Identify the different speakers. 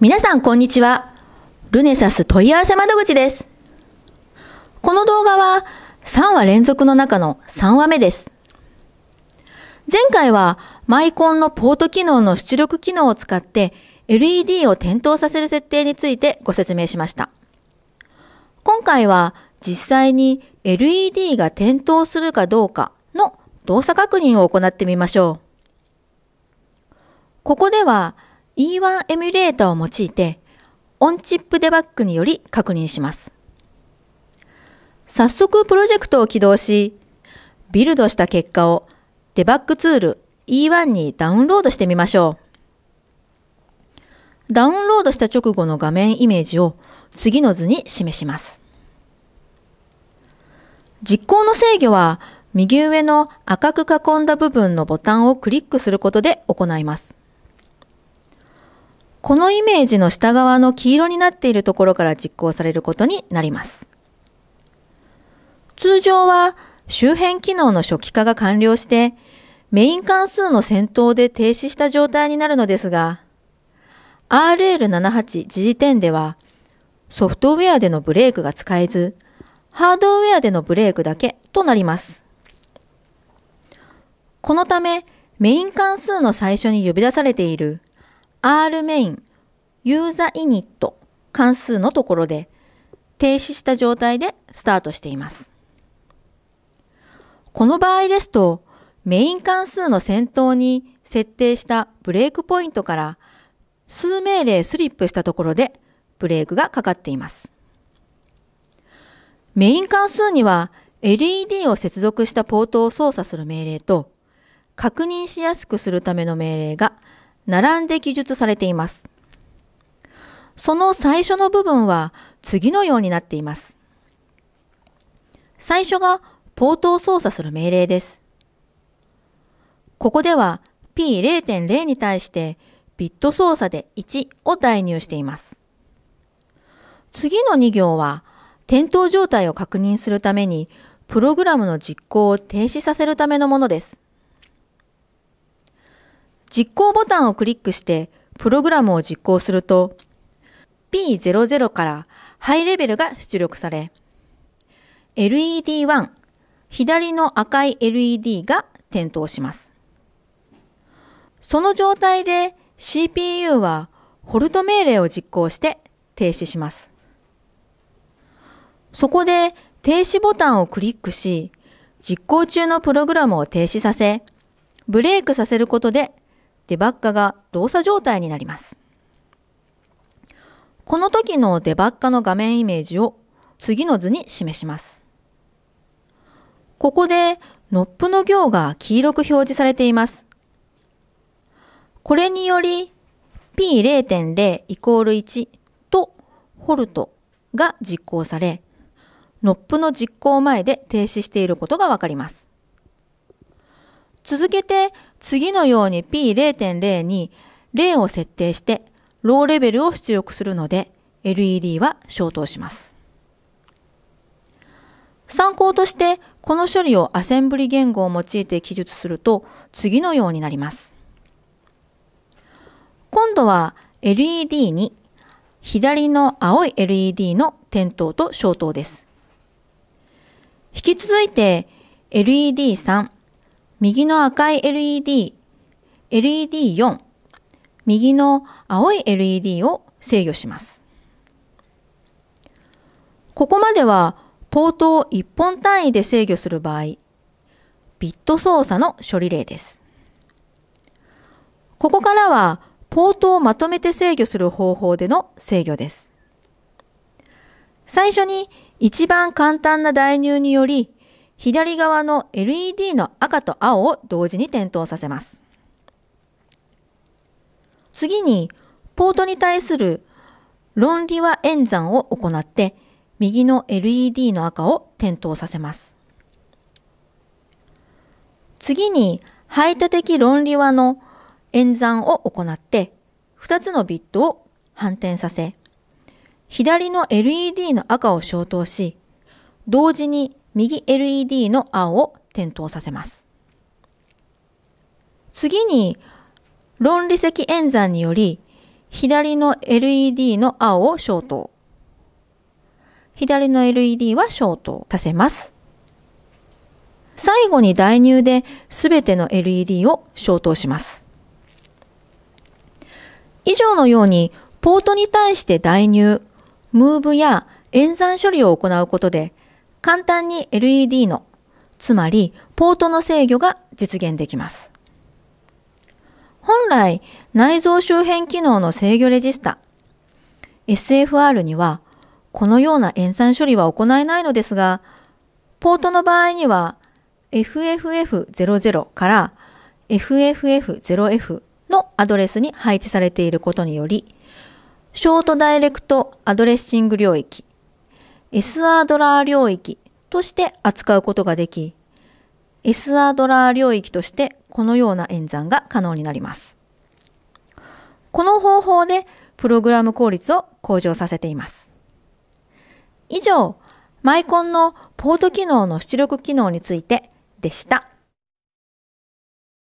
Speaker 1: 皆さんこんにちは。ルネサス問い合わせ窓口です。この動画は3話連続の中の3話目です。前回はマイコンのポート機能の出力機能を使って LED を点灯させる設定についてご説明しました。今回は実際に LED が点灯するかどうかの動作確認を行ってみましょう。ここでは E1 エミュレーターを用いてオンチップデバッグにより確認します。早速プロジェクトを起動し、ビルドした結果をデバッグツール E1 にダウンロードしてみましょう。ダウンロードした直後の画面イメージを次の図に示します。実行の制御は右上の赤く囲んだ部分のボタンをクリックすることで行います。このイメージの下側の黄色になっているところから実行されることになります。通常は周辺機能の初期化が完了してメイン関数の先頭で停止した状態になるのですが RL78 時時点ではソフトウェアでのブレークが使えずハードウェアでのブレークだけとなります。このためメイン関数の最初に呼び出されている r m a i ユーザイニット関数のところで停止した状態でスタートしています。この場合ですと、メイン関数の先頭に設定したブレークポイントから数命令スリップしたところでブレークがかかっています。メイン関数には LED を接続したポートを操作する命令と確認しやすくするための命令が並んで記述されています。その最初の部分は次のようになっています。最初がポートを操作する命令です。ここでは P0.0 に対してビット操作で1を代入しています。次の2行は点灯状態を確認するためにプログラムの実行を停止させるためのものです。実行ボタンをクリックしてプログラムを実行すると P00 からハイレベルが出力され LED1 左の赤い LED が点灯しますその状態で CPU はホルト命令を実行して停止しますそこで停止ボタンをクリックし実行中のプログラムを停止させブレイクさせることでデバッカが動作状態になります。この時のデバッカの画面イメージを次の図に示します。ここでノップの行が黄色く表示されています。これにより P0.0 イコール1とホルトが実行され、ノップの実行前で停止していることがわかります。続けて次のように P0.0 に0を設定してローレベルを出力するので LED は消灯します。参考としてこの処理をアセンブリ言語を用いて記述すると次のようになります。今度は LED に左の青い LED の点灯と消灯です。引き続いて LED3、右の赤い LED、LED4、右の青い LED を制御します。ここまではポートを1本単位で制御する場合、ビット操作の処理例です。ここからはポートをまとめて制御する方法での制御です。最初に一番簡単な代入により左側の LED の赤と青を同時に点灯させます。次に、ポートに対する論理は演算を行って、右の LED の赤を点灯させます。次に、排他的論理和の演算を行って、2つのビットを反転させ、左の LED の赤を消灯し、同時に右 LED の青を点灯させます。次に、論理積演算により、左の LED の青を消灯。左の LED は消灯させます。最後に代入で全ての LED を消灯します。以上のようにポートに対して代入、ムーブや演算処理を行うことで簡単に LED の、つまりポートの制御が実現できます。本来、内蔵周辺機能の制御レジスタ、SFR には、このような塩酸処理は行えないのですが、ポートの場合には、FFF00 から FFF0F のアドレスに配置されていることにより、ショートダイレクトアドレッシング領域 S アドラー領域として扱うことができ、S アドラー領域としてこのような演算が可能になります。この方法でプログラム効率を向上させています。以上、マイコンのポート機能の出力機能についてでした。